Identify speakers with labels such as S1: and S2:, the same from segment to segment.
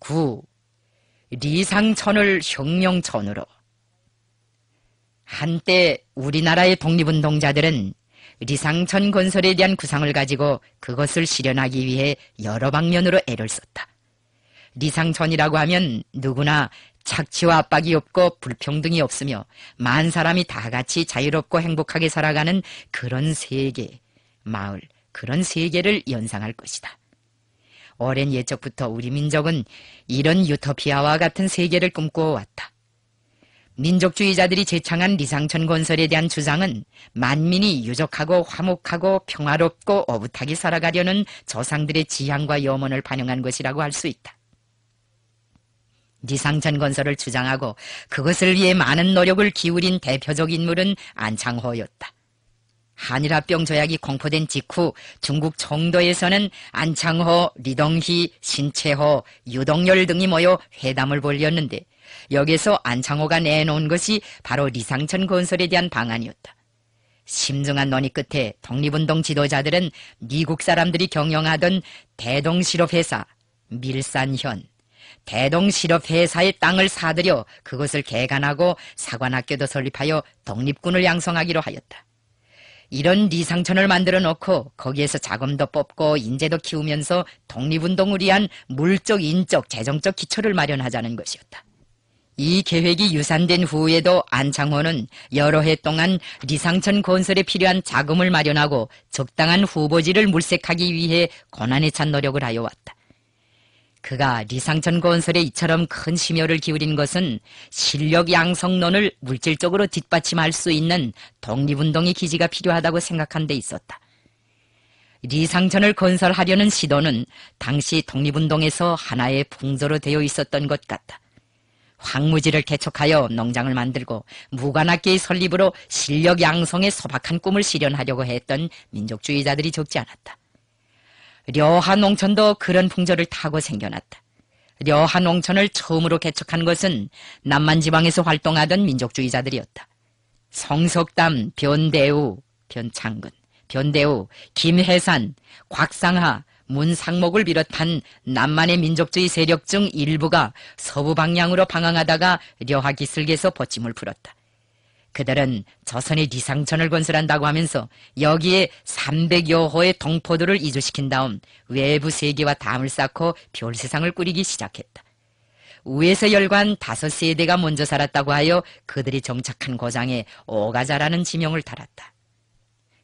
S1: 9. 리상천을 혁명천으로 한때 우리나라의 독립운동자들은 리상천 건설에 대한 구상을 가지고 그것을 실현하기 위해 여러 방면으로 애를 썼다. 리상천이라고 하면 누구나 착취와 압박이 없고 불평등이 없으며 만 사람이 다 같이 자유롭고 행복하게 살아가는 그런 세계, 마을, 그런 세계를 연상할 것이다. 오랜 예적부터 우리 민족은 이런 유토피아와 같은 세계를 꿈꾸어왔다 민족주의자들이 제창한 리상천 건설에 대한 주장은 만민이 유적하고 화목하고 평화롭고 어부하게 살아가려는 조상들의 지향과 염원을 반영한 것이라고 할 수 있다. 리상천 건설을 주장하고 그것을 위해 많은 노력을 기울인 대표적 인물은 안창호였다. 한일합병 조약이 공포된 직후 중국 청도에서는 안창호, 리동희 신채호, 유동열 등이 모여 회담을 벌였는데 여기서 안창호가 내놓은 것이 바로 리상천 건설에 대한 방안이었다. 심중한 논의 끝에 독립운동 지도자들은 미국 사람들이 경영하던 대동실업회사, 밀산현, 대동실업회사의 땅을 사들여 그것을 개간하고 사관학교도 설립하여 독립군을 양성하기로 하였다. 이런 리상천을 만들어 놓고 거기에서 자금도 뽑고 인재도 키우면서 독립운동을 위한 물적, 인적, 재정적 기초를 마련하자는 것이었다. 이 계획이 유산된 후에도 안창호는 여러 해 동안 리상천 건설에 필요한 자금을 마련하고 적당한 후보지를 물색하기 위해 고난에 찬 노력을 하여 왔다. 그가 리상천 건설에 이처럼 큰 심혈을 기울인 것은 실력 양성론을 물질적으로 뒷받침할 수 있는 독립운동의 기지가 필요하다고 생각한 데 있었다. 리상천을 건설하려는 시도는 당시 독립운동에서 하나의 풍조로 되어 있었던 것 같다. 황무지를 개척하여 농장을 만들고 무관학계의 설립으로 실력 양성의 소박한 꿈을 실현하려고 했던 민족주의자들이 적지 않았다. 려한 옹천도 그런 풍조를 타고 생겨났다. 려한 옹천을 처음으로 개척한 것은 남만 지방에서 활동하던 민족주의자들이었다. 성석담, 변대우, 변창근, 변대우, 김해산, 곽상하, 문상목을 비롯한 남만의 민족주의 세력 중 일부가 서부 방향으로 방황하다가 려하 기슭에서 버침을 풀었다. 그들은 조선이 리상천을 건설한다고 하면서 여기에 300여 호의 동포들을 이주시킨 다음 외부 세계와 담을 쌓고 별세상을 꾸리기 시작했다. 우에서 열관 다섯 세대가 먼저 살았다고 하여 그들이 정착한 고장에 오가자라는 지명을 달았다.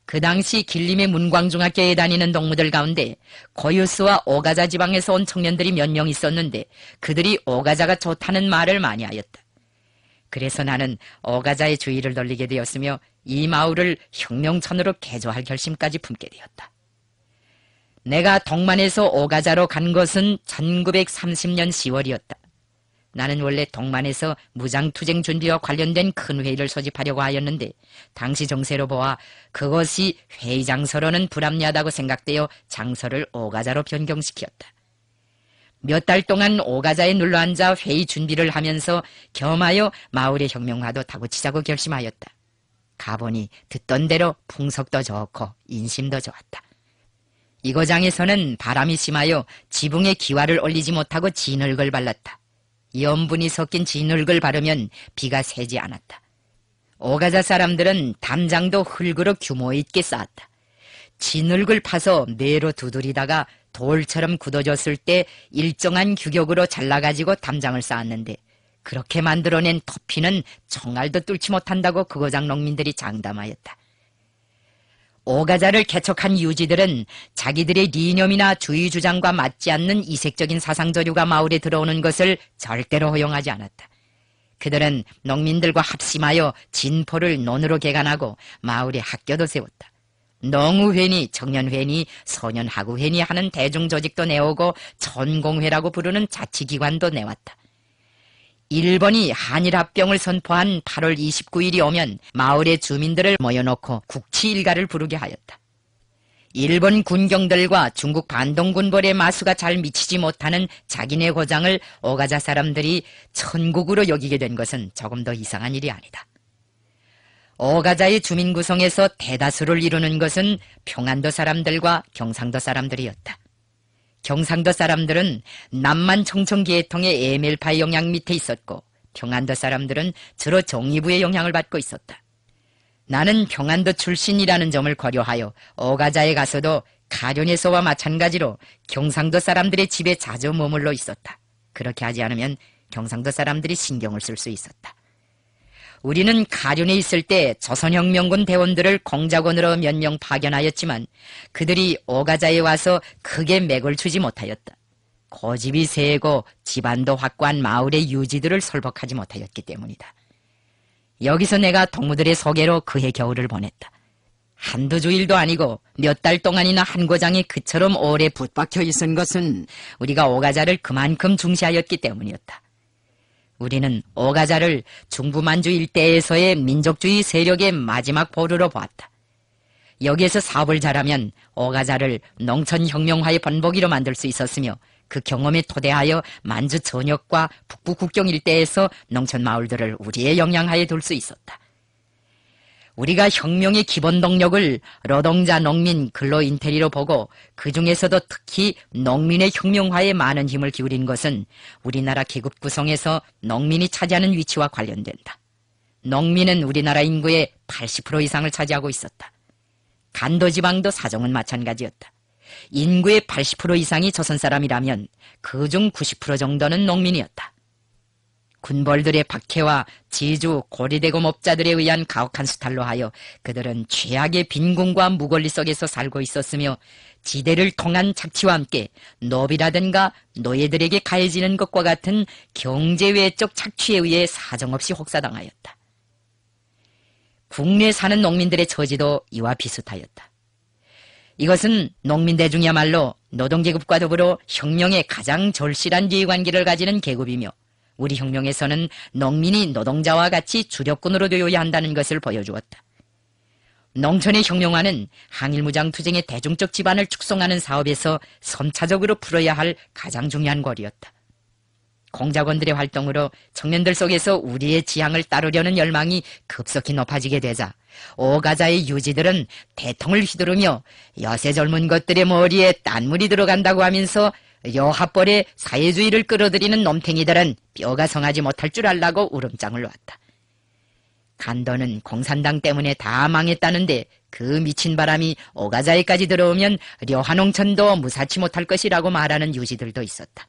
S1: 그 당시 길림의 문광중학교에 다니는 동무들 가운데 고유스와 오가자 지방에서 온 청년들이 몇 명 있었는데 그들이 오가자가 좋다는 말을 많이 하였다. 그래서 나는 어가자의 주의를 돌리게 되었으며 이 마을을 혁명천으로 개조할 결심까지 품게 되었다. 내가 동만에서 어가자로 간 것은 1930년 10월이었다. 나는 원래 동만에서 무장투쟁 준비와 관련된 큰 회의를 소집하려고 하였는데 당시 정세로 보아 그것이 회의 장서로는 불합리하다고 생각되어 장서를 오가자로 변경시켰다. 몇달 동안 오가자에 눌러앉아 회의 준비를 하면서 겸하여 마을의 혁명화도 다고치자고 결심하였다. 가보니 듣던 대로 풍속도 좋고 인심도 좋았다. 이거장에서는 바람이 심하여 지붕에 기와를 올리지 못하고 진흙을 발랐다. 염분이 섞인 진흙을 바르면 비가 새지 않았다. 오가자 사람들은 담장도 흙으로 규모 있게 쌓았다. 진흙을 파서 내로 두드리다가 돌처럼 굳어졌을 때 일정한 규격으로 잘라가지고 담장을 쌓았는데 그렇게 만들어낸 터피는 정알도 뚫지 못한다고 그거장 농민들이 장담하였다. 오가자를 개척한 유지들은 자기들의 리념이나 주의 주장과 맞지 않는 이색적인 사상 저류가 마을에 들어오는 것을 절대로 허용하지 않았다. 그들은 농민들과 합심하여 진포를 논으로 개간하고 마을에 학교도 세웠다. 농우회니, 청년회니, 소년하구회니 하는 대중조직도 내오고 전공회라고 부르는 자치기관도 내왔다. 일본이 한일합병을 선포한 8월 29일이 오면 마을의 주민들을 모여놓고 국치일가를 부르게 하였다. 일본 군경들과 중국 반동군벌의 마수가 잘 미치지 못하는 자기네 고장을 오가자 사람들이 천국으로 여기게 된 것은 조금 더 이상한 일이 아니다. 어가자의 주민 구성에서 대다수를 이루는 것은 평안도 사람들과 경상도 사람들이었다. 경상도 사람들은 남만 청천기해통의 에멜파의 영향 밑에 있었고 평안도 사람들은 주로 정의부의 영향을 받고 있었다. 나는 평안도 출신이라는 점을 고려하여 어가자에 가서도 가련에서와 마찬가지로 경상도 사람들의 집에 자주 머물러 있었다. 그렇게 하지 않으면 경상도 사람들이 신경을 쓸 수 있었다. 우리는 가륜에 있을 때 조선혁명군 대원들을 공작원으로 몇 명 파견하였지만 그들이 오가자에 와서 크게 맥을 추지 못하였다. 고집이 세고 집안도 확고한 마을의 유지들을 설복하지 못하였기 때문이다. 여기서 내가 동무들의 소개로 그해 겨울을 보냈다. 한두 주일도 아니고 몇 달 동안이나 한고장이 그처럼 오래 붙박혀 있은 것은 우리가 오가자를 그만큼 중시하였기 때문이었다. 우리는 오가자를 중부만주 일대에서의 민족주의 세력의 마지막 보루로 보았다. 여기에서 사업을 잘하면 오가자를 농촌혁명화의 번복이로 만들 수 있었으며 그 경험에 토대하여 만주 전역과 북부 국경 일대에서 농촌 마을들을 우리의 영향하에 둘 수 있었다. 우리가 혁명의 기본 동력을 노동자 농민 근로 인테리로 보고 그 중에서도 특히 농민의 혁명화에 많은 힘을 기울인 것은 우리나라 계급 구성에서 농민이 차지하는 위치와 관련된다. 농민은 우리나라 인구의 80% 이상을 차지하고 있었다. 간도지방도 사정은 마찬가지였다. 인구의 80% 이상이 조선 사람이라면 그 중 90% 정도는 농민이었다. 군벌들의 박해와 지주 고리대금업자들에 의한 가혹한 수탈로 하여 그들은 최악의 빈곤과 무권리 속에서 살고 있었으며 지대를 통한 착취와 함께 노비라든가 노예들에게 가해지는 것과 같은 경제외적 착취에 의해 사정없이 혹사당하였다. 국내에 사는 농민들의 처지도 이와 비슷하였다. 이것은 농민대중이야말로 노동계급과 더불어 혁명의 가장 절실한 지휘관계를 가지는 계급이며 우리 혁명에서는 농민이 노동자와 같이 주력군으로 되어야 한다는 것을 보여주었다. 농촌의 혁명화는 항일무장 투쟁의 대중적 집안을 축성하는 사업에서 선차적으로 풀어야 할 가장 중요한 거리였다. 공작원들의 활동으로 청년들 속에서 우리의 지향을 따르려는 열망이 급속히 높아지게 되자 오가자의 유지들은 대통을 휘두르며 여세 젊은 것들의 머리에 딴물이 들어간다고 하면서 여합벌의 사회주의를 끌어들이는 놈탱이들은 뼈가 성하지 못할 줄 알라고 울음장을 놨다. 간도는 공산당 때문에 다 망했다는데 그 미친 바람이 오가자에까지 들어오면 려하농천도 무사치 못할 것이라고 말하는 유지들도 있었다.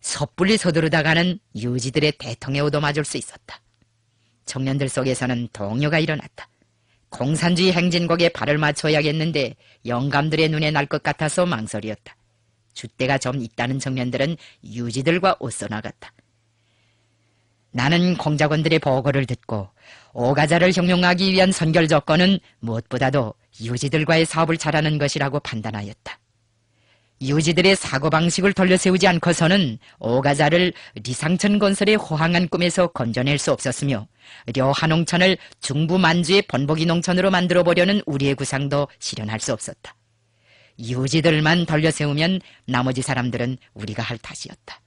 S1: 섣불리 서두르다가는 유지들의 대통에 오도 맞을 수 있었다. 청년들 속에서는 동요가 일어났다. 공산주의 행진곡에 발을 맞춰야겠는데 영감들의 눈에 날 것 같아서 망설이었다. 주대가 좀 있다는 청년들은 유지들과 옷소나 갔다 나는 공작원들의 보고를 듣고 오가자를 형용하기 위한 선결 조건은 무엇보다도 유지들과의 사업을 잘하는 것이라고 판단하였다. 유지들의 사고방식을 돌려세우지 않고서는 오가자를 리상천 건설의 호황한 꿈에서 건져낼 수 없었으며 려하농천을 중부 만주의 번복이 농천으로 만들어 보려는 우리의 구상도 실현할 수 없었다. 유지들만 돌려세우면 나머지 사람들은 우리가 할 탓이었다.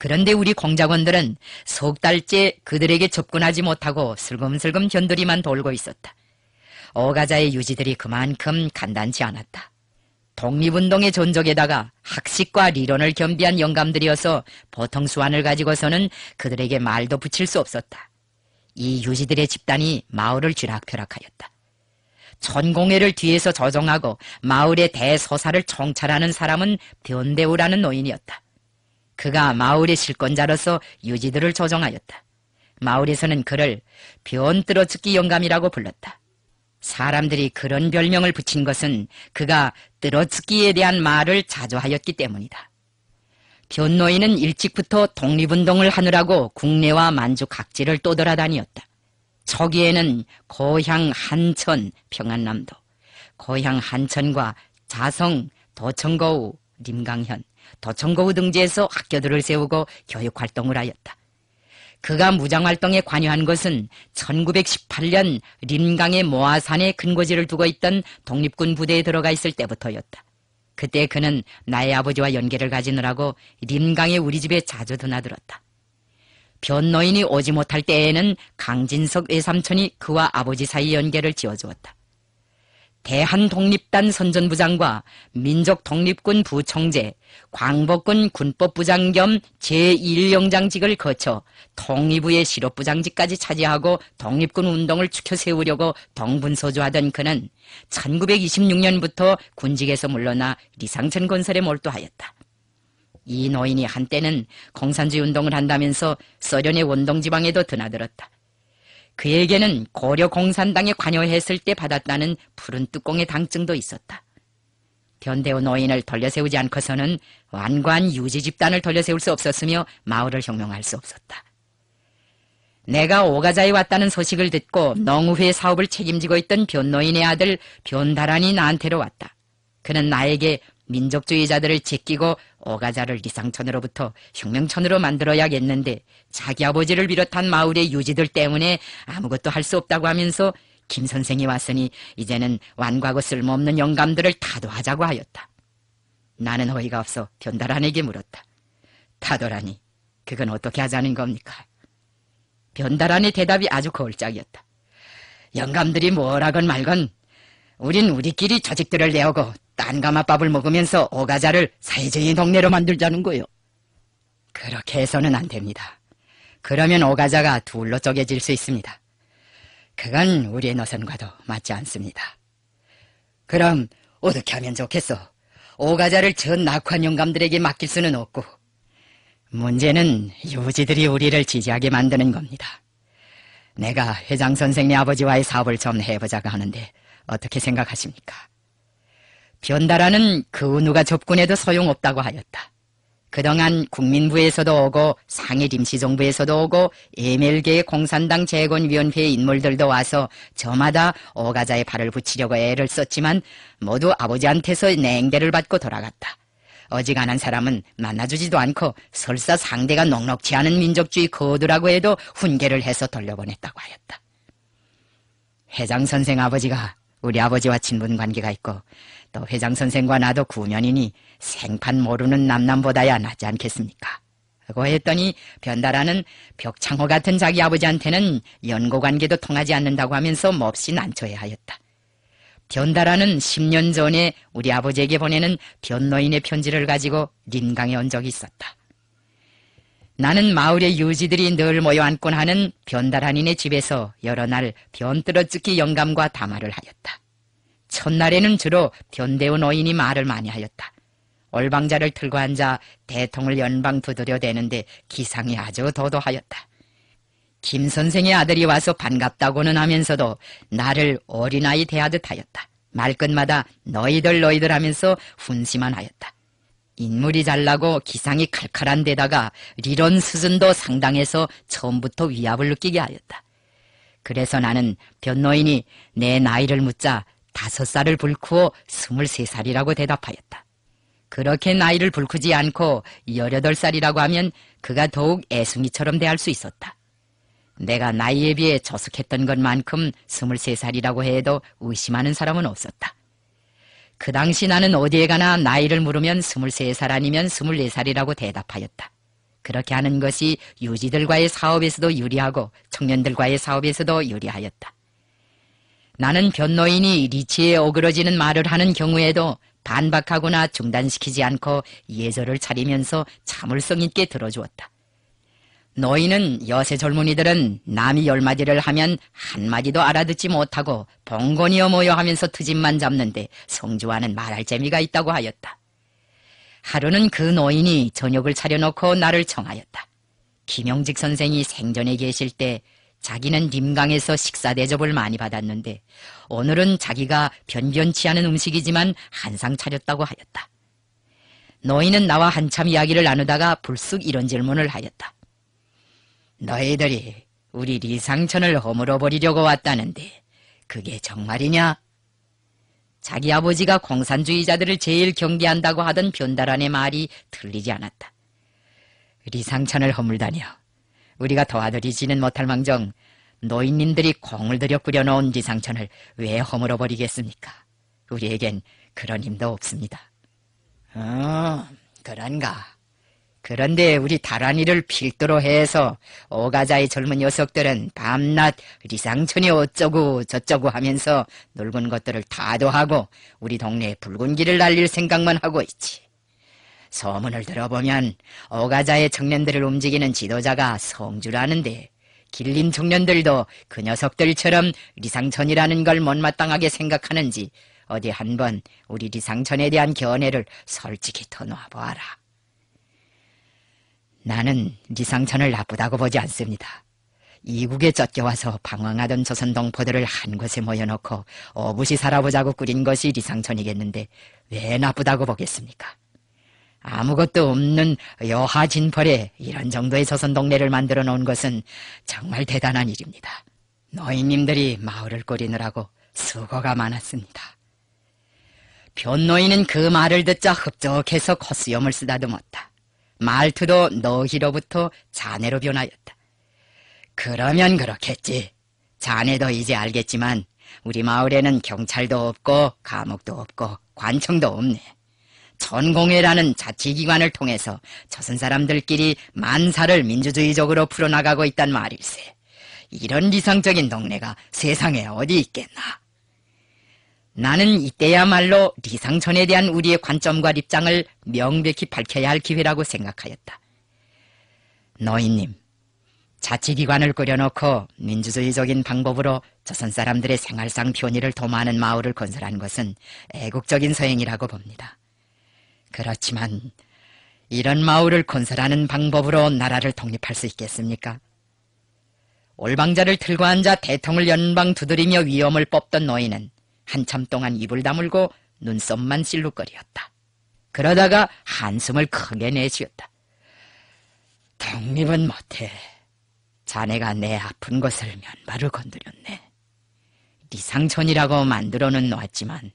S1: 그런데 우리 공작원들은 석 달째 그들에게 접근하지 못하고 슬금슬금 현들이만 돌고 있었다. 오가자의 유지들이 그만큼 간단치 않았다. 독립운동의 존적에다가 학식과 리론을 겸비한 영감들이어서 보통 수완을 가지고서는 그들에게 말도 붙일 수 없었다. 이 유지들의 집단이 마을을 쥐락펴락하였다. 전공회를 뒤에서 조정하고 마을의 대서사를 정찰하는 사람은 변대우라는 노인이었다. 그가 마을의 실권자로서 유지들을 조정하였다 마을에서는 그를 변뜨러죽기 영감이라고 불렀다. 사람들이 그런 별명을 붙인 것은 그가 뜨러츠키에 대한 말을 자주 하였기 때문이다. 변노인은 일찍부터 독립운동을 하느라고 국내와 만주 각지를 떠돌아다니었다. 초기에는 고향 한천, 평안남도, 고향 한천과 자성, 도청거우, 림강현, 도청거우 등지에서 학교들을 세우고 교육활동을 하였다. 그가 무장활동에 관여한 것은 1918년 림강의 모아산에 근거지를 두고 있던 독립군 부대에 들어가 있을 때부터였다. 그때 그는 나의 아버지와 연계를 가지느라고 림강의 우리 집에 자주 드나들었다. 변노인이 오지 못할 때에는 강진석 외삼촌이 그와 아버지 사이 연계를 지어주었다. 대한독립단 선전부장과 민족독립군 부총재, 광복군 군법부장 겸 제1영장직을 거쳐 통일부의 실업부장직까지 차지하고 독립군 운동을 추켜세우려고 덩분서주하던 그는 1926년부터 군직에서 물러나 리상천 건설에 몰두하였다. 이 노인이 한때는 공산주의 운동을 한다면서 서련의 원동지방에도 드나들었다. 그에게는 고려 공산당에 관여했을 때 받았다는 푸른 뚜껑의 당증도 있었다. 변대우 노인을 돌려세우지 않고서는 완관 유지 집단을 돌려세울 수 없었으며 마을을 혁명할 수 없었다. 내가 오가자에 왔다는 소식을 듣고 농우회 사업을 책임지고 있던 변노인의 아들 변다란이 나한테로 왔다. 그는 나에게 민족주의자들을 제끼고 오가자를 리상천으로부터 혁명천으로 만들어야겠는데 자기 아버지를 비롯한 마을의 유지들 때문에 아무것도 할 수 없다고 하면서 김 선생이 왔으니 이제는 완과고 쓸모없는 영감들을 타도하자고 하였다. 나는 어이가 없어 변달한에게 물었다. 타도라니 그건 어떻게 하자는 겁니까? 변달한의 대답이 아주 거울짝이었다. 영감들이 뭐라건 말건 우린 우리끼리 조직들을 내오고 딴가마밥을 먹으면서 오가자를 사회적인 동네로 만들자는 거요. 그렇게 해서는 안 됩니다. 그러면 오가자가 둘로 쪼개질 수 있습니다. 그건 우리의 노선과도 맞지 않습니다. 그럼 어떻게 하면 좋겠어 오가자를 전 낙관 영감들에게 맡길 수는 없고 문제는 유지들이 우리를 지지하게 만드는 겁니다. 내가 회장 선생님 아버지와의 사업을 좀 해보자고 하는데 어떻게 생각하십니까? 변다라는 그 누가 접근해도 소용없다고 하였다. 그동안 국민부에서도 오고 상해 림시정부에서도 오고 에멜계 의 공산당 재건위원회의 인물들도 와서 저마다 오가자의 발을 붙이려고 애를 썼지만 모두 아버지한테서 냉대를 받고 돌아갔다. 어지간한 사람은 만나주지도 않고 설사 상대가 넉넉치 않은 민족주의 거두라고 해도 훈계를 해서 돌려보냈다고 하였다. 회장 선생 아버지가 우리 아버지와 친분 관계가 있고 또 회장 선생과 나도 구면이니 생판 모르는 남남보다야 낫지 않겠습니까? 고 했더니 변달아는 벽창호 같은 자기 아버지한테는 연고 관계도 통하지 않는다고 하면서 몹시 난처해하였다. 변달아는 10년 전에 우리 아버지에게 보내는 변노인의 편지를 가지고 린강에 온 적이 있었다. 나는 마을의 유지들이 늘 모여 앉곤 하는 변달한인의 집에서 여러 날 변뜨러뜯기 영감과 담화를 하였다. 첫날에는 주로 변대운 어인이 말을 많이 하였다. 얼방자를 틀고 앉아 대통을 연방 두드려 대는데 기상이 아주 도도하였다. 김 선생의 아들이 와서 반갑다고는 하면서도 나를 어린아이 대하듯 하였다. 말끝마다 너희들 너희들 하면서 훈심만 하였다. 인물이 잘나고 기상이 칼칼한 데다가 리론 수준도 상당해서 처음부터 위압을 느끼게 하였다. 그래서 나는 변노인이 내 나이를 묻자 다섯 살을 불크어 스물세 살이라고 대답하였다. 그렇게 나이를 불크지 않고 열여덟 살이라고 하면 그가 더욱 애숭이처럼 대할 수 있었다. 내가 나이에 비해 저숙했던 것만큼 스물세 살이라고 해도 의심하는 사람은 없었다. 그 당시 나는 어디에 가나 나이를 물으면 23살 아니면 24살이라고 대답하였다. 그렇게 하는 것이 유지들과의 사업에서도 유리하고 청년들과의 사업에서도 유리하였다. 나는 변노인이 리치에 어그러지는 말을 하는 경우에도 반박하거나 중단시키지 않고 예절을 차리면서 참을성 있게 들어주었다. 너희는 여세 젊은이들은 남이 열 마디를 하면 한 마디도 알아듣지 못하고 번거니어 모여 하면서 트집만 잡는데 성주와는 말할 재미가 있다고 하였다. 하루는 그 노인이 저녁을 차려놓고 나를 청하였다. 김영직 선생이 생전에 계실 때 자기는 림강에서 식사 대접을 많이 받았는데 오늘은 자기가 변변치 않은 음식이지만 한상 차렸다고 하였다. 노인은 나와 한참 이야기를 나누다가 불쑥 이런 질문을 하였다. 너희들이 우리 리상천을 허물어 버리려고 왔다는데 그게 정말이냐? 자기 아버지가 공산주의자들을 제일 경계한다고 하던 변달안의 말이 틀리지 않았다. 리상천을 허물다니요. 우리가 도와드리지는 못할 망정 노인님들이 공을 들여 꾸려놓은 리상천을 왜 허물어 버리겠습니까? 우리에겐 그런 힘도 없습니다. 어, 그런가. 그런데 우리 다란이를 필두로 해서 오가자의 젊은 녀석들은 밤낮 리상천이 어쩌고 저쩌고 하면서 늙은 것들을 타도하고 우리 동네에 붉은 길을 날릴 생각만 하고 있지. 소문을 들어보면 오가자의 청년들을 움직이는 지도자가 성주라는데 길린 청년들도 그 녀석들처럼 리상천이라는 걸 못마땅하게 생각하는지 어디 한번 우리 리상천에 대한 견해를 솔직히 터놓아보아라. 나는 리상천을 나쁘다고 보지 않습니다. 이국에 쫓겨와서 방황하던 조선 동포들을 한 곳에 모여놓고 어부시 살아보자고 꾸린 것이 리상천이겠는데 왜 나쁘다고 보겠습니까? 아무것도 없는 여하 진펄에 이런 정도의 조선 동네를 만들어 놓은 것은 정말 대단한 일입니다. 노인님들이 마을을 꾸리느라고 수고가 많았습니다. 변노인은 그 말을 듣자 흡족해서 콧수염을 쓰다듬었다. 말투도 너희로부터 자네로 변하였다. 그러면 그렇겠지. 자네도 이제 알겠지만 우리 마을에는 경찰도 없고 감옥도 없고 관청도 없네. 전공회라는 자치기관을 통해서 조선 사람들끼리 만사를 민주주의적으로 풀어나가고 있단 말일세. 이런리상적인 동네가 세상에 어디 있겠나. 나는 이때야말로 리상천에 대한 우리의 관점과 입장을 명백히 밝혀야 할 기회라고 생각하였다. 너희님, 자치기관을 꾸려놓고 민주주의적인 방법으로 조선 사람들의 생활상 편의를 도모하는 마을을 건설한 것은 애국적인 서행이라고 봅니다. 그렇지만 이런 마을을 건설하는 방법으로 나라를 독립할 수 있겠습니까? 올방자를 들고 앉아 대통을 연방 두드리며 위험을 뽑던 너희는 한참 동안 입을 다물고 눈썹만 실룩거리었다. 그러다가 한숨을 크게 내쉬었다. 독립은 못해. 자네가 내 아픈 것을 면발을 건드렸네. 리상천이라고 네 만들어는 놓았지만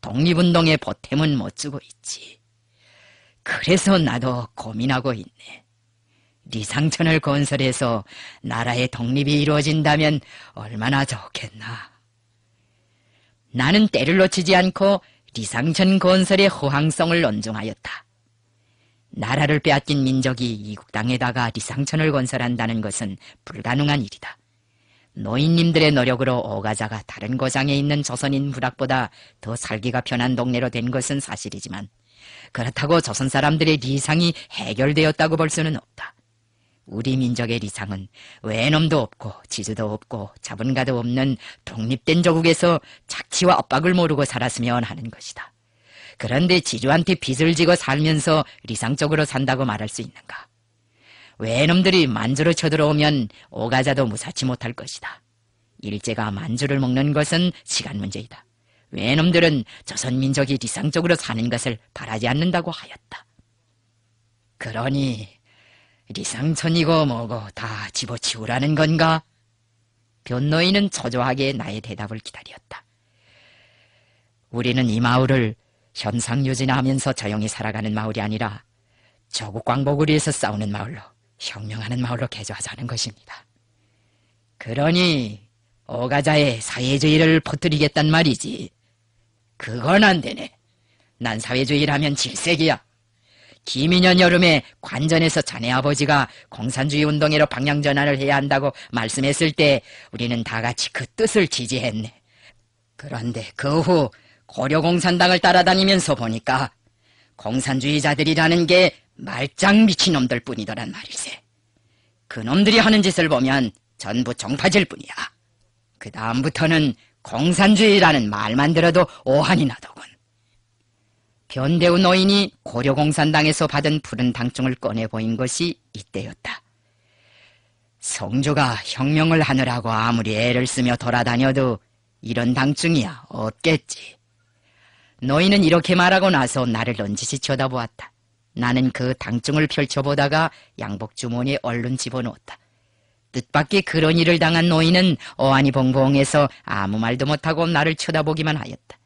S1: 독립운동의 보탬은 못 주고 있지. 그래서 나도 고민하고 있네. 리상천을 네 건설해서 나라의 독립이 이루어진다면 얼마나 좋겠나. 나는 때를 놓치지 않고 리상천 건설의 허황성을 언종하였다 나라를 빼앗긴 민족이 이국 땅에다가 리상천을 건설한다는 것은 불가능한 일이다. 노인님들의 노력으로 오가자가 다른 고장에 있는 조선인 부락보다 더 살기가 편한 동네로 된 것은 사실이지만 그렇다고 조선 사람들의 리상이 해결되었다고 볼 수는 없다. 우리 민족의 리상은 외놈도 없고 지주도 없고 자본가도 없는 독립된 조국에서 착취와 압박을 모르고 살았으면 하는 것이다. 그런데 지주한테 빚을 지고 살면서 리상적으로 산다고 말할 수 있는가? 외놈들이 만주로 쳐들어오면 오가자도 무사치 못할 것이다. 일제가 만주를 먹는 것은 시간 문제이다. 외놈들은 조선민족이 리상적으로 사는 것을 바라지 않는다고 하였다. 그러니 리상천이고 뭐고 다 집어치우라는 건가? 변노인은 초조하게 나의 대답을 기다렸다. 우리는 이 마을을 현상 유지나 하면서 조용히 살아가는 마을이 아니라 조국 광복을 위해서 싸우는 마을로 혁명하는 마을로 개조하자는 것입니다. 그러니 오가자의 사회주의를 퍼뜨리겠단 말이지. 그건 안 되네. 난 사회주의라면 질색이야. 김민년 여름에 관전에서 자네 아버지가 공산주의 운동회로 방향 전환을 해야 한다고 말씀했을 때 우리는 다 같이 그 뜻을 지지했네. 그런데 그 후 고려공산당을 따라다니면서 보니까 공산주의자들이라는 게 말짱 미친놈들 뿐이더란 말일세. 그놈들이 하는 짓을 보면 전부 정파질 뿐이야. 그 다음부터는 공산주의라는 말만 들어도 오한이 나더군. 변대우 노인이 고려공산당에서 받은 푸른 당증을 꺼내 보인 것이 이때였다. 성조가 혁명을 하느라고 아무리 애를 쓰며 돌아다녀도 이런 당증이야 없겠지. 노인은 이렇게 말하고 나서 나를 넌지시 쳐다보았다. 나는 그 당증을 펼쳐보다가 양복 주머니에 얼른 집어넣었다. 뜻밖의 그런 일을 당한 노인은 어안이 봉봉해서 아무 말도 못하고 나를 쳐다보기만 하였다.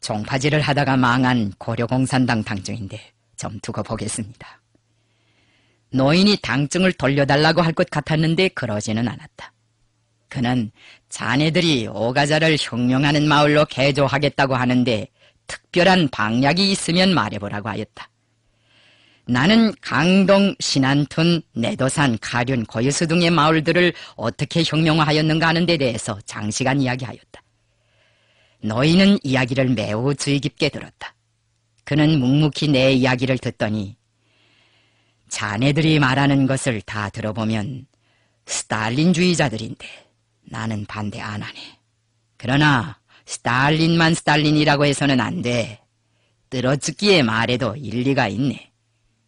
S1: 종파질을 하다가 망한 고려공산당 당정인데 좀 두고 보겠습니다. 노인이 당증을 돌려달라고 할 것 같았는데 그러지는 않았다. 그는 자네들이 오가자를 흉용하는 마을로 개조하겠다고 하는데 특별한 방약이 있으면 말해보라고 하였다. 나는 강동, 신안툰, 내도산, 가륜, 고유수 등의 마을들을 어떻게 혁명화하였는가 하는 데 대해서 장시간 이야기하였다. 너희는 이야기를 매우 주의 깊게 들었다. 그는 묵묵히 내 이야기를 듣더니 자네들이 말하는 것을 다 들어보면 스탈린주의자들인데 나는 반대 안 하네. 그러나 스탈린만 스탈린이라고 해서는 안 돼. 뜨러뜯기의 말에도 일리가 있네.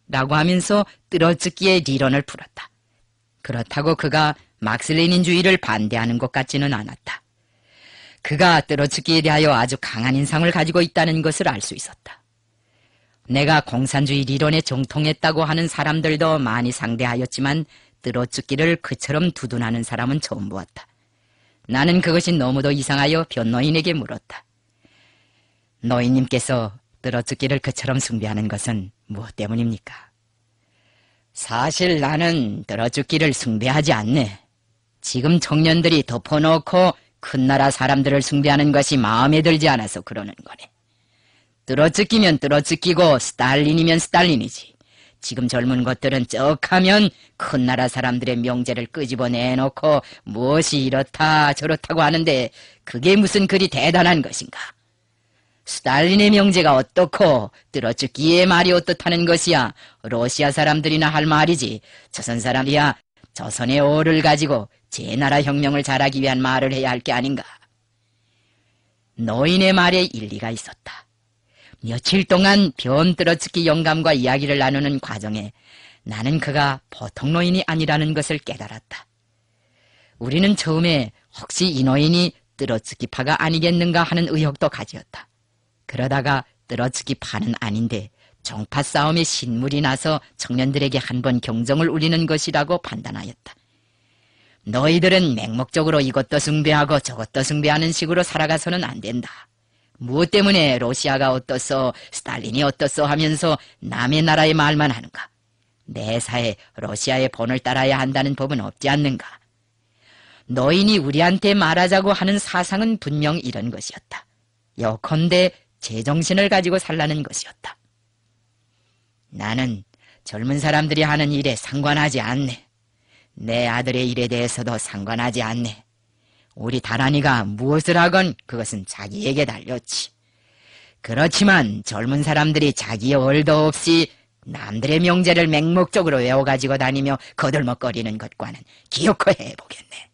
S1: 라고 하면서 뜨러뜯기의 리론을 풀었다. 그렇다고 그가 막슬레닌주의를 반대하는 것 같지는 않았다. 그가 떨어지기에 대하여 아주 강한 인상을 가지고 있다는 것을 알 수 있었다. 내가 공산주의 이론에 정통했다고 하는 사람들도 많이 상대하였지만 뚫어죽기를 그처럼 두둔하는 사람은 처음 보았다. 나는 그것이 너무도 이상하여 변노인에게 물었다. 노인님께서 뚫어죽기를 그처럼 숭배하는 것은 무엇 때문입니까? 사실 나는 뚫어죽기를 숭배하지 않네. 지금 청년들이 덮어놓고 큰 나라 사람들을 숭배하는 것이 마음에 들지 않아서 그러는 거네. 뚫어뜯기면 뚫어뜯기고 스탈린이면 스탈린이지. 지금 젊은 것들은 쩍하면 큰 나라 사람들의 명제를 끄집어내놓고 무엇이 이렇다 저렇다고 하는데 그게 무슨 그리 대단한 것인가. 스탈린의 명제가 어떻고 뚫어죽기에 말이 어떻다는 것이야. 러시아 사람들이나 할 말이지. 조선 사람이야 조선의 오를 가지고 제 나라 혁명을 잘하기 위한 말을 해야 할 게 아닌가. 노인의 말에 일리가 있었다. 며칠 동안 변뜨러치기 영감과 이야기를 나누는 과정에 나는 그가 보통 노인이 아니라는 것을 깨달았다. 우리는 처음에 혹시 이 노인이 뜨러치기 파가 아니겠는가 하는 의혹도 가지었다. 그러다가 뜨러치기 파는 아닌데 정파 싸움의 신물이 나서 청년들에게 한 번 경정을 울리는 것이라고 판단하였다. 너희들은 맹목적으로 이것도 숭배하고 저것도 숭배하는 식으로 살아가서는 안 된다. 무엇 때문에 러시아가 어떻소, 스탈린이 어떻소 하면서 남의 나라의 말만 하는가? 내 사에 러시아의 본을 따라야 한다는 법은 없지 않는가? 너희니 우리한테 말하자고 하는 사상은 분명 이런 것이었다. 여컨대 제정신을 가지고 살라는 것이었다. 나는 젊은 사람들이 하는 일에 상관하지 않네. 내 아들의 일에 대해서도 상관하지 않네. 우리 다란이가 무엇을 하건 그것은 자기에게 달렸지. 그렇지만 젊은 사람들이 자기의 얼도 없이 남들의 명제를 맹목적으로 외워가지고 다니며 거들먹거리는 것과는 기어코 해보겠네.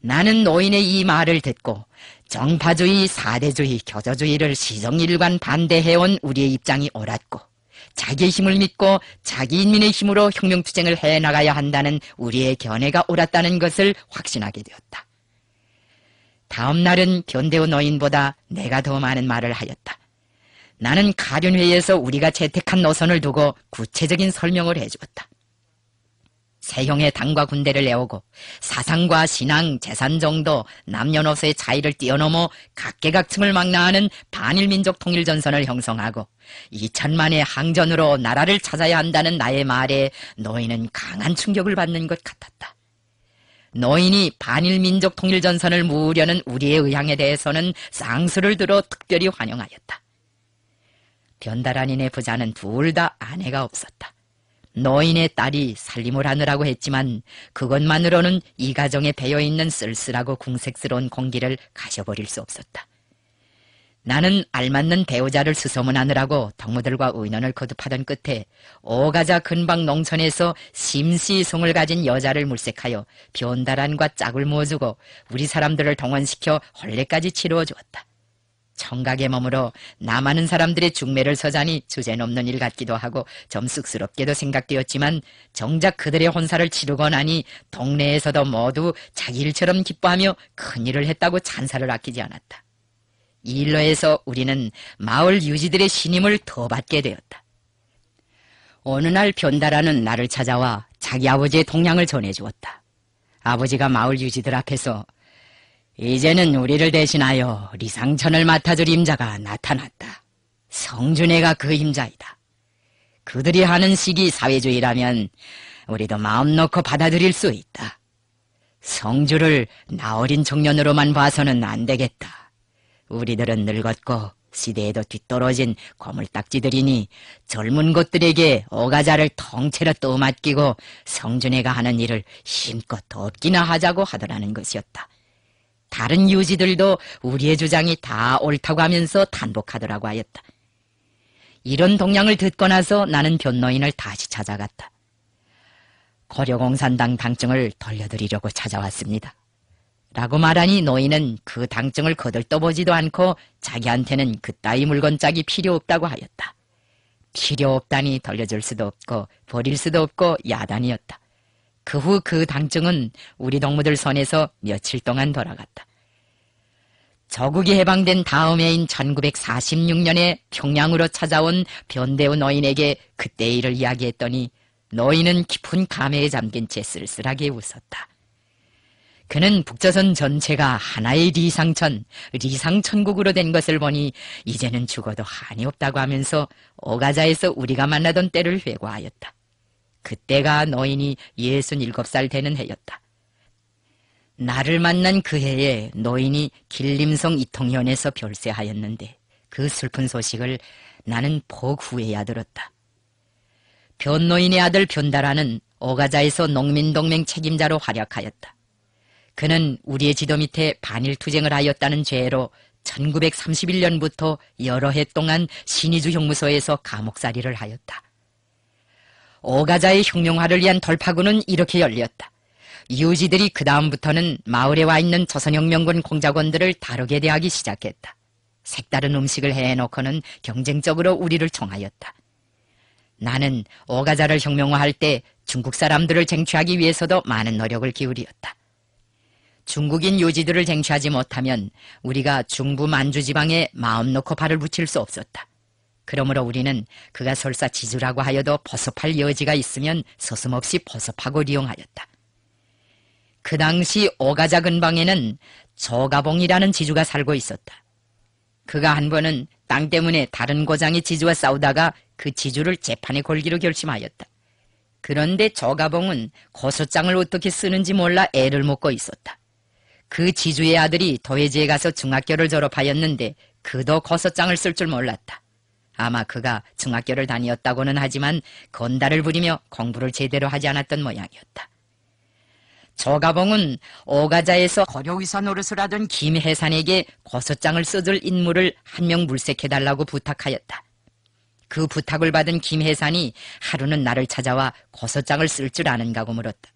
S1: 나는 노인의 이 말을 듣고 정파주의, 사대주의, 교조주의를 시정일관 반대해온 우리의 입장이 옳았고 자기의 힘을 믿고 자기 인민의 힘으로 혁명투쟁을 해나가야 한다는 우리의 견해가 옳았다는 것을 확신하게 되었다. 다음 날은 변대우 노인보다 내가 더 많은 말을 하였다. 나는 가련회의에서 우리가 채택한 노선을 두고 구체적인 설명을 해주었다. 세형의 당과 군대를 내오고 사상과 신앙, 재산 정도 남녀노소의 차이를 뛰어넘어 각계각층을 망라하는 반일민족 통일전선을 형성하고 2천만의 항전으로 나라를 찾아야 한다는 나의 말에 노인은 강한 충격을 받는 것 같았다. 노인이 반일민족 통일전선을 모으려는 우리의 의향에 대해서는 쌍수를 들어 특별히 환영하였다. 변다란인의 부자는 둘 다 아내가 없었다. 노인의 딸이 살림을 하느라고 했지만 그것만으로는 이 가정에 배어있는 쓸쓸하고 궁색스러운 공기를 가셔버릴 수 없었다. 나는 알맞는 배우자를 수소문하느라고 덕무들과 의논을 거듭하던 끝에 오가자 근방 농촌에서 심시송을 가진 여자를 물색하여 변다란과 짝을 모아주고 우리 사람들을 동원시켜 혼례까지 치루어 주었다. 청각의 몸으로 남하는 사람들의 중매를 서자니 주제넘는 일 같기도 하고 좀 쑥스럽게도 생각되었지만 정작 그들의 혼사를 치르고 나니 동네에서도 모두 자기 일처럼 기뻐하며 큰 일을 했다고 찬사를 아끼지 않았다. 이 일로에서 우리는 마을 유지들의 신임을 더 받게 되었다. 어느 날 변다라는 나를 찾아와 자기 아버지의 동향을 전해주었다. 아버지가 마을 유지들 앞에서 이제는 우리를 대신하여 리상천을 맡아줄 임자가 나타났다. 성준애가 그 임자이다. 그들이 하는 시기 사회주의라면 우리도 마음 놓고 받아들일 수 있다. 성주를 나 어린 청년으로만 봐서는 안 되겠다. 우리들은 늙었고 시대에도 뒤떨어진 고물딱지들이니 젊은 것들에게 어가자를 통째로 떠맡기고 성준애가 하는 일을 힘껏 돕기나 하자고 하더라는 것이었다. 다른 유지들도 우리의 주장이 다 옳다고 하면서 탄복하더라고 하였다. 이런 동향을 듣고 나서 나는 변노인을 다시 찾아갔다. 고려공산당 당증을 돌려드리려고 찾아왔습니다. 라고 말하니 노인은 그 당증을 거들떠보지도 않고 자기한테는 그따위 물건짝이 필요 없다고 하였다. 필요 없다니 돌려줄 수도 없고 버릴 수도 없고 야단이었다. 그후그 그 당증은 우리 동무들 손에서 며칠 동안 돌아갔다. 저국이 해방된 다음해인 1946년에 평양으로 찾아온 변대우 노인에게 그때 일을 이야기했더니 노인은 깊은 감회에 잠긴 채 쓸쓸하게 웃었다. 그는 북조선 전체가 하나의 리상천, 리상천국으로 된 것을 보니 이제는 죽어도 한이 없다고 하면서 오가자에서 우리가 만나던 때를 회고하였다. 그때가 노인이6 7살 되는 해였다. 나를 만난 그 해에 노인이 길림성 이통현에서 별세하였는데 그 슬픈 소식을 나는 복 후에야 들었다. 변노인의 아들 변다라는 어가자에서 농민동맹 책임자로 활약하였다. 그는 우리의 지도 밑에 반일투쟁을 하였다는 죄로 1931년부터 여러 해 동안 신의주 형무소에서 감옥살이를 하였다. 오가자의 혁명화를 위한 돌파구는 이렇게 열렸다. 유지들이 그 다음부터는 마을에 와 있는 조선혁명군 공작원들을 다르게 대하기 시작했다. 색다른 음식을 해놓고는 경쟁적으로 우리를 청하였다. 나는 오가자를 혁명화할 때 중국 사람들을 쟁취하기 위해서도 많은 노력을 기울이었다. 중국인 유지들을 쟁취하지 못하면 우리가 중부 만주 지방에 마음 놓고 발을 붙일 수 없었다. 그러므로 우리는 그가 설사 지주라고 하여도 버섭할 여지가 있으면 서슴없이 버섭하고이용하였다그 당시 오가자 근방에는 조가봉이라는 지주가 살고 있었다. 그가 한 번은 땅 때문에 다른 고장의 지주와 싸우다가 그 지주를 재판에 걸기로 결심하였다. 그런데 조가봉은 고소장을 어떻게 쓰는지 몰라 애를 먹고 있었다. 그 지주의 아들이 도해지에 가서 중학교를 졸업하였는데 그도 고소장을 쓸 줄 몰랐다. 아마 그가 중학교를 다니었다고는 하지만 건달을 부리며 공부를 제대로 하지 않았던 모양이었다. 조가봉은 오가자에서 거려위사 노릇을 하던 김해산에게 고소장을 써줄 인물을 한 명 물색해달라고 부탁하였다. 그 부탁을 받은 김해산이 하루는 나를 찾아와 고소장을쓸 줄 아는가고 물었다.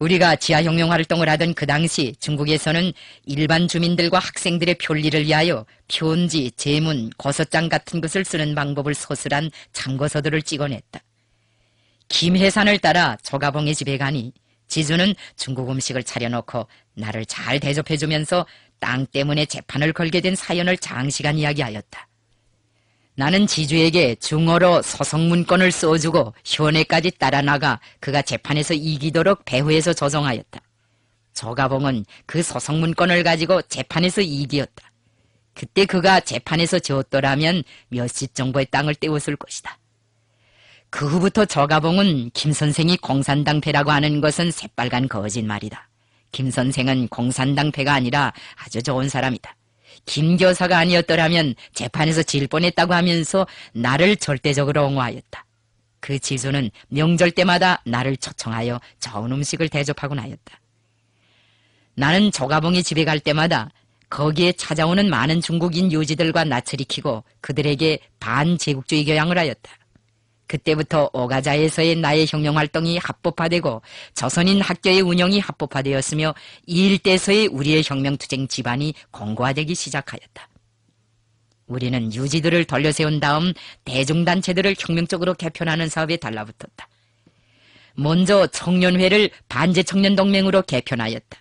S1: 우리가 지하혁명 활동을 하던 그 당시 중국에서는 일반 주민들과 학생들의 편리를 위하여 편지, 제문, 거서장 같은 것을 쓰는 방법을 서술한 참고서들을 찍어냈다. 김해산을 따라 조가봉의 집에 가니 지주는 중국 음식을 차려놓고 나를 잘 대접해주면서 땅 때문에 재판을 걸게 된 사연을 장시간 이야기하였다. 나는 지주에게 중어로 소송문건을 써주고 현해까지 따라 나가 그가 재판에서 이기도록 배후에서 조정하였다. 조가봉은 그소송문건을 가지고 재판에서 이기었다. 그때 그가 재판에서 지었더라면 몇십 정도의 땅을 떼웠을 것이다. 그 후부터 조가봉은 김선생이 공산당패라고 하는 것은 새빨간 거짓말이다. 김선생은 공산당패가 아니라 아주 좋은 사람이다. 김 교사가 아니었더라면 재판에서 질 뻔했다고 하면서 나를 절대적으로 옹호하였다. 그지수는 명절 때마다 나를 초청하여 좋은 음식을 대접하곤 하였다. 나는 조가봉이 집에 갈 때마다 거기에 찾아오는 많은 중국인 유지들과 낯을 익히고 그들에게 반제국주의 교양을 하였다. 그때부터 오가자에서의 나의 혁명 활동이 합법화되고 조선인 학교의 운영이 합법화되었으며 이 일대에서의 우리의 혁명투쟁 집안이 공고화되기 시작하였다. 우리는 유지들을 돌려세운 다음 대중단체들을 혁명적으로 개편하는 사업에 달라붙었다. 먼저 청년회를 반제청년동맹으로 개편하였다.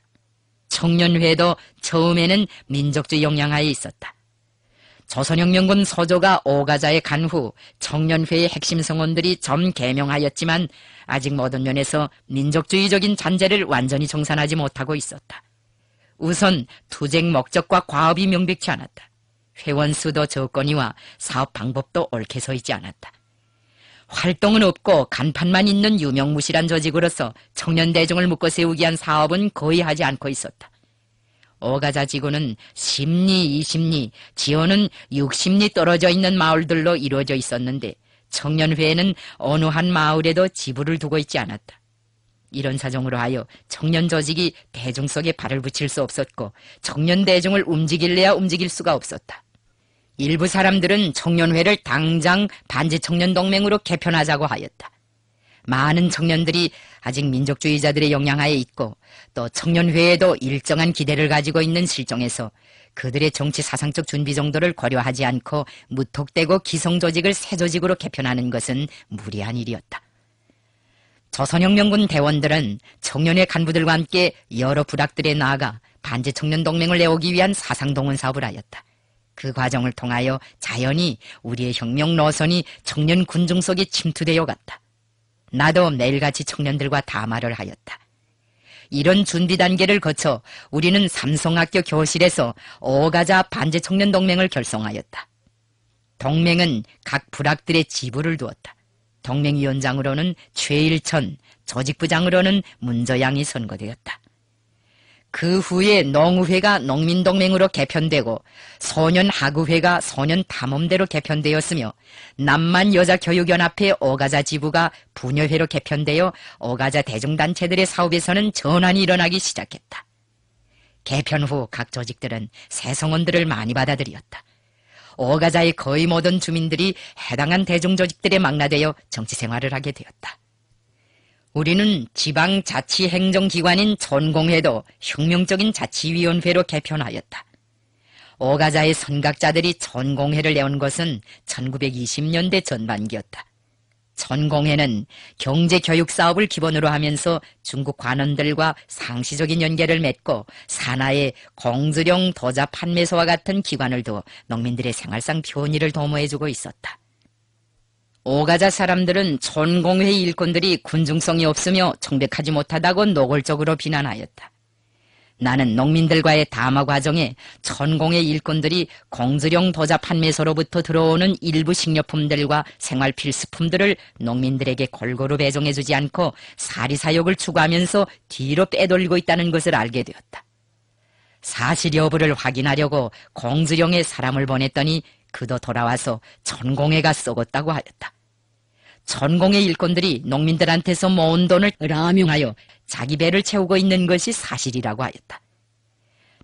S1: 청년회도 처음에는 민족주의 영향하에 있었다. 조선혁명군 서조가 오가자에 간 후 청년회의 핵심 성원들이 점개명하였지만 아직 모든 면에서 민족주의적인 잔재를 완전히 정산하지 못하고 있었다. 우선 투쟁 목적과 과업이 명백치 않았다. 회원 수도 적거니와 사업 방법도 옳게 서 있지 않았다. 활동은 없고 간판만 있는 유명무실한 조직으로서 청년 대중을 묶어 세우기 위한 사업은 거의 하지 않고 있었다. 어가자 지구는 1 0리 20리, 지호은 60리 떨어져 있는 마을들로 이루어져 있었는데 청년회에는 어느 한 마을에도 지부를 두고 있지 않았다. 이런 사정으로 하여 청년 조직이 대중 속에 발을 붙일 수 없었고 청년 대중을 움직일래야 움직일 수가 없었다. 일부 사람들은 청년회를 당장 반지 청년 동맹으로 개편하자고 하였다. 많은 청년들이 아직 민족주의자들의 영향하에 있고 또 청년회에도 일정한 기대를 가지고 있는 실정에서 그들의 정치 사상적 준비 정도를 고려하지 않고 무턱대고 기성조직을 새 조직으로 개편하는 것은 무리한 일이었다. 조선혁명군 대원들은 청년의 간부들과 함께 여러 부락들에 나아가 반제 청년 동맹을 내오기 위한 사상 동원 사업을 하였다. 그 과정을 통하여 자연히 우리의 혁명 노선이 청년 군중 속에 침투되어 갔다. 나도 매일같이 청년들과 담화를 하였다. 이런 준비 단계를 거쳐 우리는 삼성학교 교실에서 어가자 반제 청년 동맹을 결성하였다. 동맹은 각 부락들의 지부를 두었다. 동맹위원장으로는 최일천, 조직부장으로는 문저양이 선거되었다. 그 후에 농우회가 농민동맹으로 개편되고 소년학우회가 소년탐험대로 개편되었으며 남만여자교육연합회 오가자 지부가 부녀회로 개편되어 오가자 대중단체들의 사업에서는 전환이 일어나기 시작했다. 개편 후 각 조직들은 새성원들을 많이 받아들였다. 오가자의 거의 모든 주민들이 해당한 대중조직들에 망라되어 정치생활을 하게 되었다. 우리는 지방자치행정기관인 전공회도 혁명적인 자치위원회로 개편하였다. 오가자의 선각자들이 전공회를 내온 것은 1920년대 전반기였다. 전공회는 경제교육 사업을 기본으로 하면서 중국 관원들과 상시적인 연계를 맺고 산하의 공주령 도자 판매소와 같은 기관을 두어 농민들의 생활상 편의를 도모해주고 있었다. 오가자 사람들은 전공회 일꾼들이 군중성이 없으며 청백하지 못하다고 노골적으로 비난하였다. 나는 농민들과의 담화 과정에 천공의 일꾼들이 공주령 도자 판매소로부터 들어오는 일부 식료품들과 생활 필수품들을 농민들에게 골고루 배정해주지 않고 사리사욕을 추구하면서 뒤로 빼돌리고 있다는 것을 알게 되었다. 사실 여부를 확인하려고 공주령의 사람을 보냈더니 그도 돌아와서 전공회가 썩었다고 하였다. 전공의 일꾼들이 농민들한테서 모은 돈을 라명하여 자기 배를 채우고 있는 것이 사실이라고 하였다.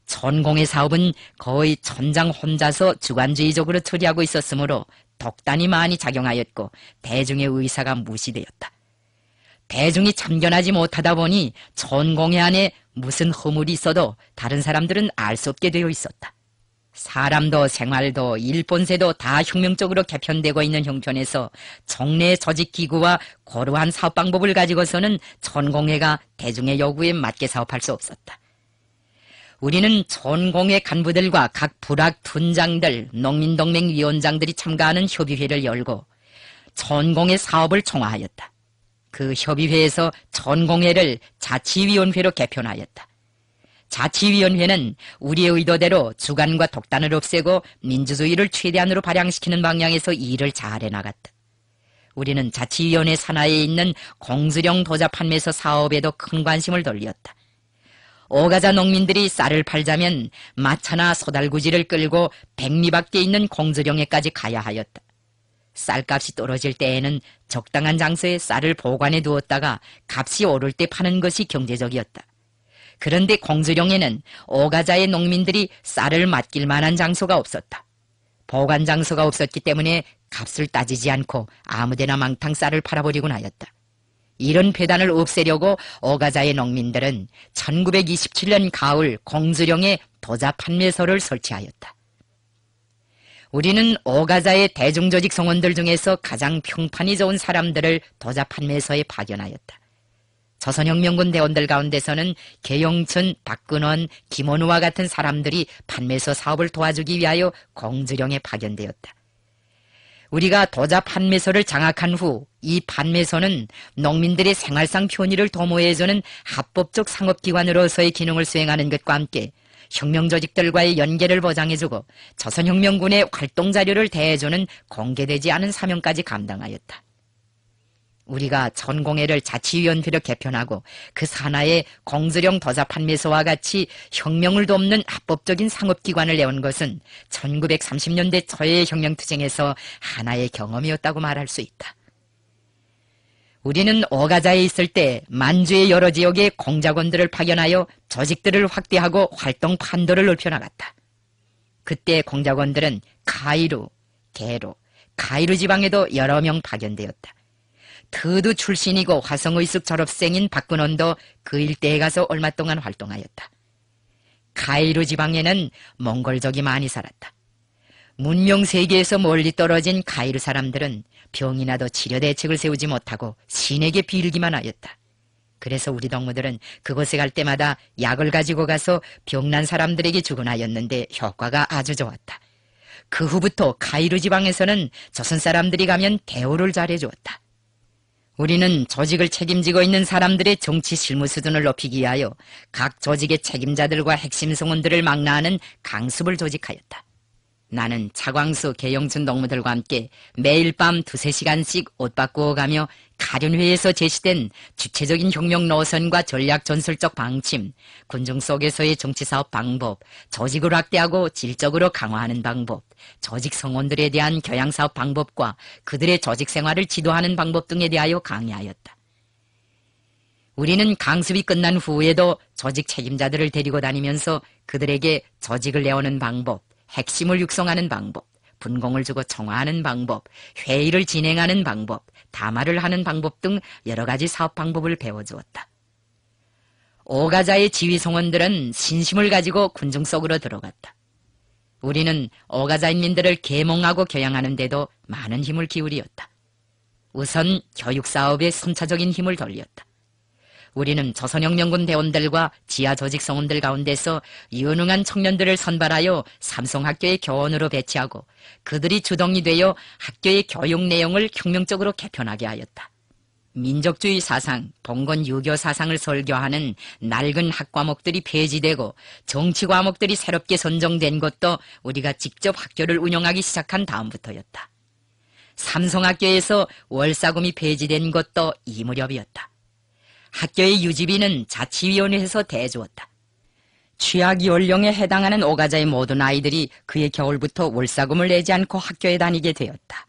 S1: 전공의 사업은 거의 천장 혼자서 주관주의적으로 처리하고 있었으므로 덕단이 많이 작용하였고 대중의 의사가 무시되었다. 대중이 참견하지 못하다 보니 전공의 안에 무슨 허물이 있어도 다른 사람들은 알 수 없게 되어 있었다. 사람도 생활도 일본세도 다 혁명적으로 개편되고 있는 형편에서 정례 조직기구와 고루한 사업 방법을 가지고서는 전공회가 대중의 요구에 맞게 사업할 수 없었다. 우리는 전공회 간부들과 각 부락 둔장들, 농민동맹 위원장들이 참가하는 협의회를 열고 전공회 사업을 총화하였다. 그 협의회에서 전공회를 자치위원회로 개편하였다. 자치위원회는 우리의 의도대로 주관과 독단을 없애고 민주주의를 최대한으로 발양시키는 방향에서 일을 잘 해나갔다. 우리는 자치위원회 산하에 있는 공수령 도자 판매소 사업에도 큰 관심을 돌렸다. 오가자 농민들이 쌀을 팔자면 마차나 소달구지를 끌고 백리 밖에 있는 공수령에까지 가야 하였다. 쌀값이 떨어질 때에는 적당한 장소에 쌀을 보관해 두었다가 값이 오를 때 파는 것이 경제적이었다. 그런데 공주령에는 오가자의 농민들이 쌀을 맡길 만한 장소가 없었다. 보관 장소가 없었기 때문에 값을 따지지 않고 아무데나 망탕 쌀을 팔아버리곤 하였다. 이런 폐단을 없애려고 오가자의 농민들은 1927년 가을 공주령에 도자 판매소를 설치하였다. 우리는 오가자의 대중조직 성원들 중에서 가장 평판이 좋은 사람들을 도자 판매소에 파견하였다. 조선혁명군 대원들 가운데서는 개영춘, 박근원, 김원우와 같은 사람들이 판매소 사업을 도와주기 위하여 공주령에 파견되었다. 우리가 도자 판매소를 장악한 후 이 판매소는 농민들의 생활상 편의를 도모해주는 합법적 상업기관으로서의 기능을 수행하는 것과 함께 혁명조직들과의 연계를 보장해주고 조선혁명군의 활동 자료를 대해주는 공개되지 않은 사명까지 감당하였다. 우리가 전공회를 자치위원회로 개편하고 그 산하에 공수령 도자판매소와 같이 혁명을 돕는 합법적인 상업기관을 내온 것은 1930년대 저의 혁명투쟁에서 하나의 경험이었다고 말할 수 있다. 우리는 오가자에 있을 때 만주의 여러 지역에 공작원들을 파견하여 조직들을 확대하고 활동 판도를 넓혀나갔다. 그때 공작원들은 가이루, 게로, 가이루 지방에도 여러 명 파견되었다. 드드 출신이고 화성의숙 졸업생인 박근원도 그 일대에 가서 얼마 동안 활동하였다. 카이루 지방에는 몽골족이 많이 살았다. 문명 세계에서 멀리 떨어진 카이루 사람들은 병이나도 치료 대책을 세우지 못하고 신에게 빌기만 하였다. 그래서 우리 동무들은 그곳에 갈 때마다 약을 가지고 가서 병난 사람들에게 주곤하였는데 효과가 아주 좋았다. 그 후부터 카이루 지방에서는 조선 사람들이 가면 대우를 잘해주었다. 우리는 조직을 책임지고 있는 사람들의 정치 실무 수준을 높이기 위하여 각 조직의 책임자들과 핵심 성원들을 망라하는 강습을 조직하였다. 나는 차광수 개영춘 동무들과 함께 매일 밤 두세 시간씩 옷 바꾸어 가며 가련회에서 제시된 주체적인 혁명 노선과 전략 전술적 방침, 군중 속에서의 정치사업 방법, 조직을 확대하고 질적으로 강화하는 방법, 조직 성원들에 대한 교양사업 방법과 그들의 조직 생활을 지도하는 방법 등에 대하여 강의하였다. 우리는 강습이 끝난 후에도 조직 책임자들을 데리고 다니면서 그들에게 조직을 내오는 방법, 핵심을 육성하는 방법, 분공을 주고 청화하는 방법, 회의를 진행하는 방법, 담화를 하는 방법 등 여러 가지 사업 방법을 배워주었다. 오가자의 지휘 성원들은 신심을 가지고 군중 속으로 들어갔다. 우리는 오가자 인민들을 계몽하고 겨양하는 데도 많은 힘을 기울이었다. 우선 교육 사업에 순차적인 힘을 돌렸다. 우리는 조선혁명군 대원들과 지하조직 성원들 가운데서 유능한 청년들을 선발하여 삼성학교의 교원으로 배치하고 그들이 주동이 되어 학교의 교육 내용을 혁명적으로 개편하게 하였다. 민족주의 사상, 봉건 유교 사상을 설교하는 낡은 학과목들이 폐지되고 정치 과목들이 새롭게 선정된 것도 우리가 직접 학교를 운영하기 시작한 다음부터였다. 삼성학교에서 월사금이 폐지된 것도 이 무렵이었다. 학교의 유지비는 자치위원회에서 대주었다. 취약 연령에 해당하는 오가자의 모든 아이들이 그해 겨울부터 월사금을 내지 않고 학교에 다니게 되었다.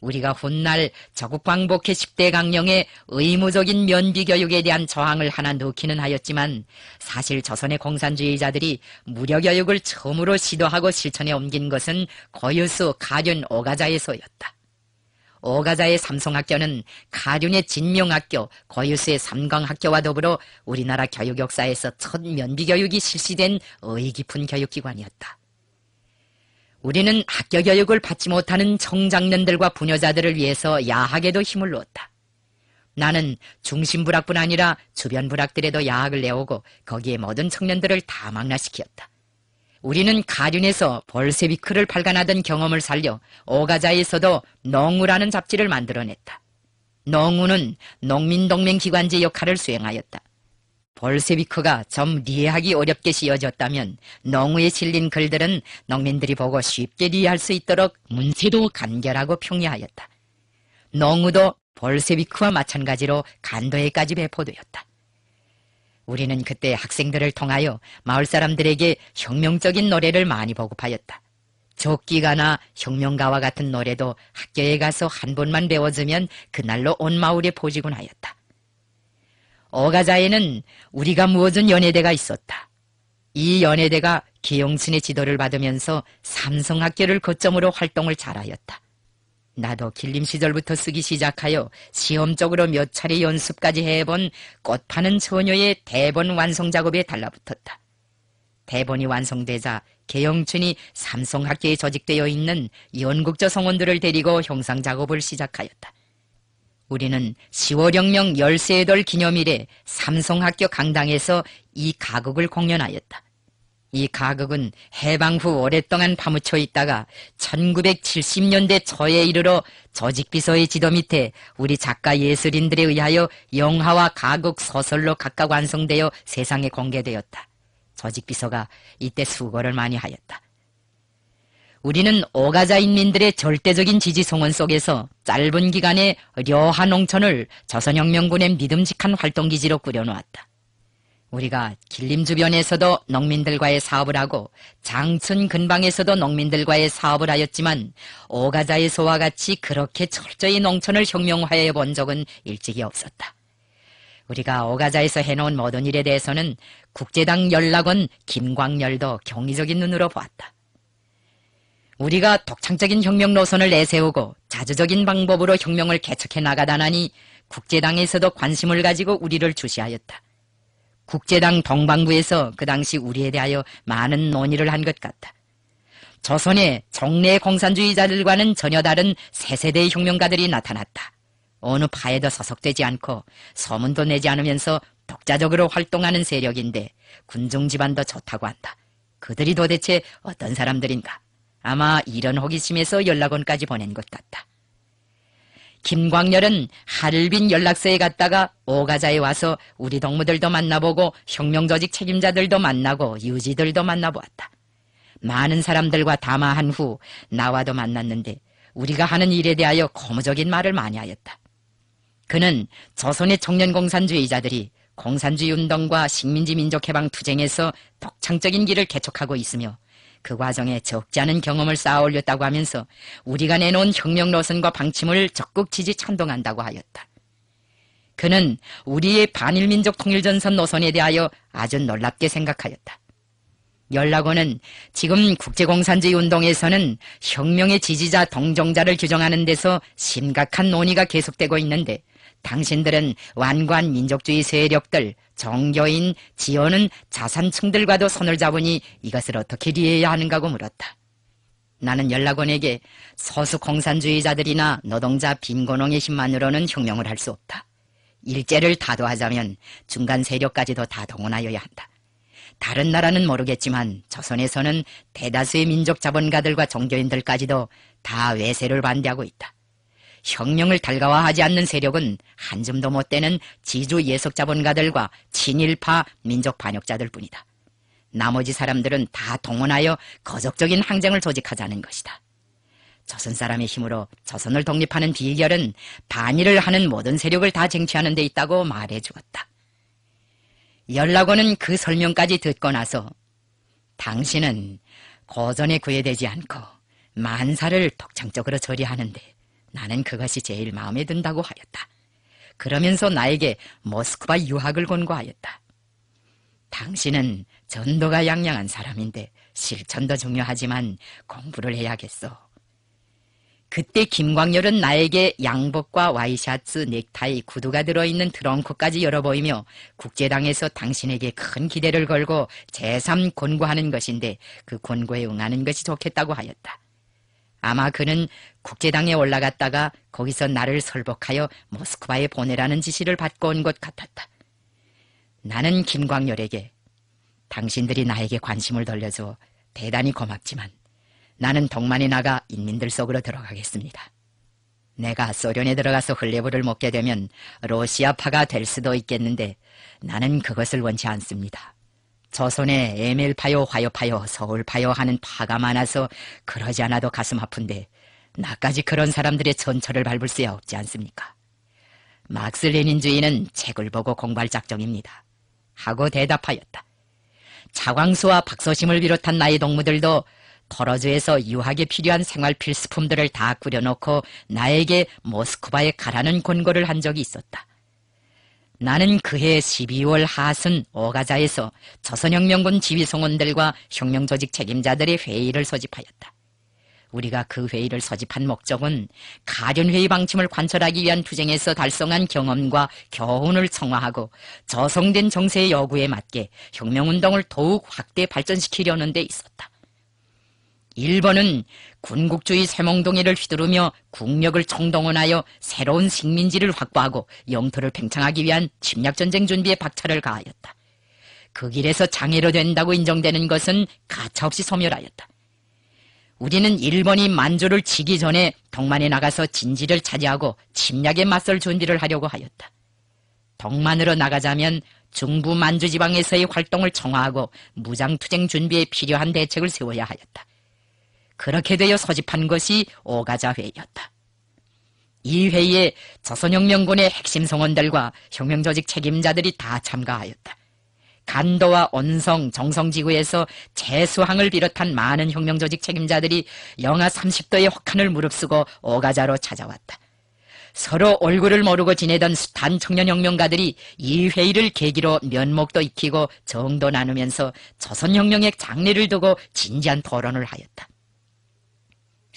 S1: 우리가 훗날 저국광복회 10대 강령에 의무적인 면비교육에 대한 저항을 하나 넣기는 하였지만 사실 조선의 공산주의자들이 무료교육을 처음으로 시도하고 실천에 옮긴 것은 거유수 가련 오가자에서였다. 오가자의 삼성학교는 가륜의 진명학교, 거유스의 삼강학교와 더불어 우리나라 교육 역사에서 첫 면비교육이 실시된 의의 깊은 교육기관이었다. 우리는 학교 교육을 받지 못하는 청장년들과 부녀자들을 위해서 야학에도 힘을 놓았다. 나는 중심불학뿐 아니라 주변 불학들에도 야학을 내오고 거기에 모든 청년들을 다 망라시키었다. 우리는 가륜에서 벌세비크를 발간하던 경험을 살려 오가자에서도 농우라는 잡지를 만들어냈다. 농우는 농민동맹기관지 역할을 수행하였다. 벌세비크가 점리해하기 어렵게 씌어졌다면 농우에 실린 글들은 농민들이 보고 쉽게 리해할수 있도록 문체도 간결하고 평이하였다. 농우도 벌세비크와 마찬가지로 간도에까지 배포되었다. 우리는 그때 학생들을 통하여 마을 사람들에게 혁명적인 노래를 많이 보급하였다. 조끼가나 혁명가와 같은 노래도 학교에 가서 한 번만 배워주면 그날로 온 마을에 보지곤하였다 어가자에는 우리가 무어준 연예대가 있었다. 이 연예대가 기용친의 지도를 받으면서 삼성학교를 거점으로 활동을 잘하였다. 나도 길림 시절부터 쓰기 시작하여 시험적으로 몇 차례 연습까지 해본 꽃 파는 처녀의 대본 완성 작업에 달라붙었다. 대본이 완성되자 개영춘이 삼성학교에 조직되어 있는 연극조 성원들을 데리고 형상 작업을 시작하였다. 우리는 10월혁명 1세돌 기념일에 삼성학교 강당에서 이가극을 공연하였다. 이 가극은 해방 후 오랫동안 파묻혀 있다가 1970년대 초에 이르러 조직비서의 지도 밑에 우리 작가 예술인들에 의하여 영화와 가극 소설로 각각 완성되어 세상에 공개되었다. 조직비서가 이때 수고를 많이 하였다. 우리는 오가자 인민들의 절대적인 지지 성원 속에서 짧은 기간에 려한 농촌을 조선혁명군의 믿음직한 활동기지로 꾸려놓았다. 우리가 길림 주변에서도 농민들과의 사업을 하고 장천 근방에서도 농민들과의 사업을 하였지만 오가자의소와 같이 그렇게 철저히 농촌을 혁명화해 본 적은 일찍이 없었다. 우리가 오가자에서 해놓은 모든 일에 대해서는 국제당 연락원 김광열도 경의적인 눈으로 보았다. 우리가 독창적인 혁명 노선을 내세우고 자주적인 방법으로 혁명을 개척해 나가다나니 국제당에서도 관심을 가지고 우리를 주시하였다. 국제당 동방부에서 그 당시 우리에 대하여 많은 논의를 한 것 같다. 조선의 정례 공산주의자들과는 전혀 다른 새 세대의 혁명가들이 나타났다. 어느 파에도 서석되지 않고 서문도 내지 않으면서 독자적으로 활동하는 세력인데 군중 집안도 좋다고 한다. 그들이 도대체 어떤 사람들인가? 아마 이런 호기심에서 연락원까지 보낸 것 같다. 김광렬은 하얼빈 연락서에 갔다가 오가자에 와서 우리 동무들도 만나보고 혁명조직 책임자들도 만나고 유지들도 만나보았다. 많은 사람들과 담화한 후 나와도 만났는데 우리가 하는 일에 대하여 고무적인 말을 많이 하였다. 그는 조선의 청년공산주의자들이 공산주의 운동과 식민지 민족해방 투쟁에서 독창적인 길을 개척하고 있으며 그 과정에 적지 않은 경험을 쌓아 올렸다고 하면서 우리가 내놓은 혁명 노선과 방침을 적극 지지 찬동한다고 하였다. 그는 우리의 반일민족 통일전선 노선에 대하여 아주 놀랍게 생각하였다. 연락원은 지금 국제공산주의 운동에서는 혁명의 지지자 동정자를 규정하는 데서 심각한 논의가 계속되고 있는데 당신들은 완관 민족주의 세력들, 정교인 지호는 자산층들과도 손을 잡으니 이것을 어떻게 리해야 하는가고 물었다. 나는 연락원에게 소수 공산주의자들이나 노동자 빈곤농의 힘만으로는 혁명을 할 수 없다. 일제를 타도하자면 중간 세력까지도 다 동원하여야 한다. 다른 나라는 모르겠지만 조선에서는 대다수의 민족 자본가들과 종교인들까지도 다 외세를 반대하고 있다. 혁명을 달가화하지 않는 세력은 한점도 못되는 지주 예속자본가들과 친일파 민족 반역자들 뿐이다. 나머지 사람들은 다 동원하여 거적적인 항쟁을 조직하자는 것이다. 조선 사람의 힘으로 조선을 독립하는 비결은 반일을 하는 모든 세력을 다 쟁취하는 데 있다고 말해 주었다. 연락원은 그 설명까지 듣고 나서 당신은 고전에 구애되지 않고 만사를 독창적으로 처리하는데 나는 그것이 제일 마음에 든다고 하였다. 그러면서 나에게 모스크바 유학을 권고하였다. 당신은 전도가 양양한 사람인데 실천도 중요하지만 공부를 해야겠소. 그때 김광열은 나에게 양복과 와이셔츠, 넥타이, 구두가 들어있는 트렁크까지 열어보이며 국제당에서 당신에게 큰 기대를 걸고 제3 권고하는 것인데 그 권고에 응하는 것이 좋겠다고 하였다. 아마 그는 국제당에 올라갔다가 거기서 나를 설복하여 모스크바에 보내라는 지시를 받고 온 것 같았다. 나는 김광렬에게 당신들이 나에게 관심을 돌려줘 대단히 고맙지만 나는 동만에 나가 인민들 속으로 들어가겠습니다. 내가 소련에 들어가서 흘레부를 먹게 되면 러시아파가 될 수도 있겠는데 나는 그것을 원치 않습니다. 저손에 에멜파요 화요파요 서울파요 하는 파가 많아서 그러지 않아도 가슴 아픈데 나까지 그런 사람들의 전철을 밟을 수야 없지 않습니까? 막스 레닌주의는 책을 보고 공부할 작정입니다. 하고 대답하였다. 차광수와 박서심을 비롯한 나의 동무들도 토러즈에서 유학에 필요한 생활 필수품들을 다 꾸려놓고 나에게 모스크바에 가라는 권고를 한 적이 있었다. 나는 그해 12월 하순 오가자에서 조선혁명군 지휘송원들과 혁명조직 책임자들의 회의를 소집하였다. 우리가 그 회의를 소집한 목적은 가련회의 방침을 관철하기 위한 투쟁에서 달성한 경험과 교훈을 청화하고 저성된 정세의 여구에 맞게 혁명운동을 더욱 확대 발전시키려는 데 있었다. 1번은 군국주의 세몽동이를 휘두르며 국력을 총동원하여 새로운 식민지를 확보하고 영토를 팽창하기 위한 침략전쟁 준비에 박차를 가하였다. 그 길에서 장애로 된다고 인정되는 것은 가차없이 소멸하였다. 우리는 일본이 만주를 치기 전에 덕만에 나가서 진지를 차지하고 침략에 맞설 준비를 하려고 하였다. 덕만으로 나가자면 중부 만주 지방에서의 활동을 청화하고 무장투쟁 준비에 필요한 대책을 세워야 하였다. 그렇게 되어 소집한 것이 오가자 회의였다. 이 회의에 조선혁명군의 핵심 성원들과 혁명조직 책임자들이 다 참가하였다. 간도와 온성 정성지구에서 재수항을 비롯한 많은 혁명조직 책임자들이 영하 30도의 혹한을 무릅쓰고 오가자로 찾아왔다. 서로 얼굴을 모르고 지내던 수탄 청년 혁명가들이 이 회의를 계기로 면목도 익히고 정도 나누면서 조선혁명의 장례를 두고 진지한 토론을 하였다.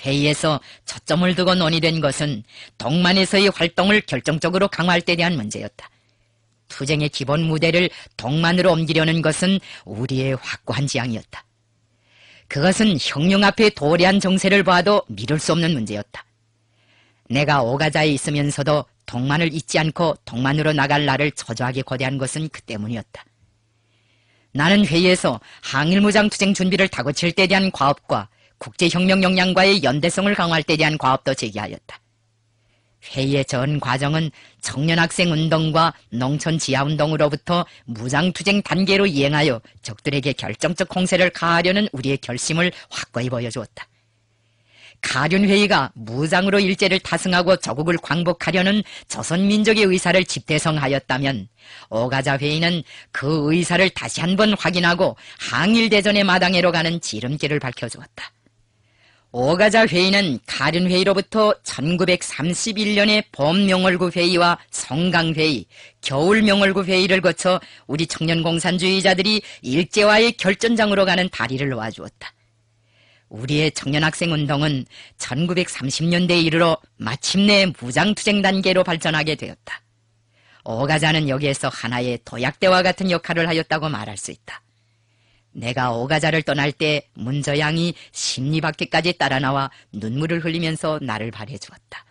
S1: 회의에서 초점을 두고 논의된 것은 동만에서의 활동을 결정적으로 강화할 때 대한 문제였다. 투쟁의 기본 무대를 동만으로 옮기려는 것은 우리의 확고한 지향이었다. 그것은 형용 앞에 도리한 정세를 봐도 미룰 수 없는 문제였다. 내가 오가자에 있으면서도 동만을 잊지 않고 동만으로 나갈 나를 저조하게 거대한 것은 그 때문이었다. 나는 회의에서 항일무장 투쟁 준비를 다고칠 때에 대한 과업과 국제혁명 역량과의 연대성을 강화할 때 대한 과업도 제기하였다. 회의의 전 과정은 청년학생 운동과 농촌 지하 운동으로부터 무장투쟁 단계로 이행하여 적들에게 결정적 공세를 가하려는 우리의 결심을 확고히 보여주었다. 가륜회의가 무장으로 일제를 타승하고 저국을 광복하려는 조선민족의 의사를 집대성하였다면 오가자회의는 그 의사를 다시 한번 확인하고 항일대전의 마당에로 가는 지름길을 밝혀주었다. 오가자 회의는 가륜 회의로부터 1 9 3 1년에 범명월구 회의와 성강 회의, 겨울 명월구 회의를 거쳐 우리 청년 공산주의자들이 일제와의 결전장으로 가는 다리를 놓아주었다. 우리의 청년 학생 운동은 1930년대에 이르러 마침내 무장투쟁 단계로 발전하게 되었다. 오가자는 여기에서 하나의 도약대와 같은 역할을 하였다고 말할 수 있다. 내가 오가자를 떠날 때 문저양이 심리 밖에까지 따라 나와 눈물을 흘리면서 나를 발해 주었다.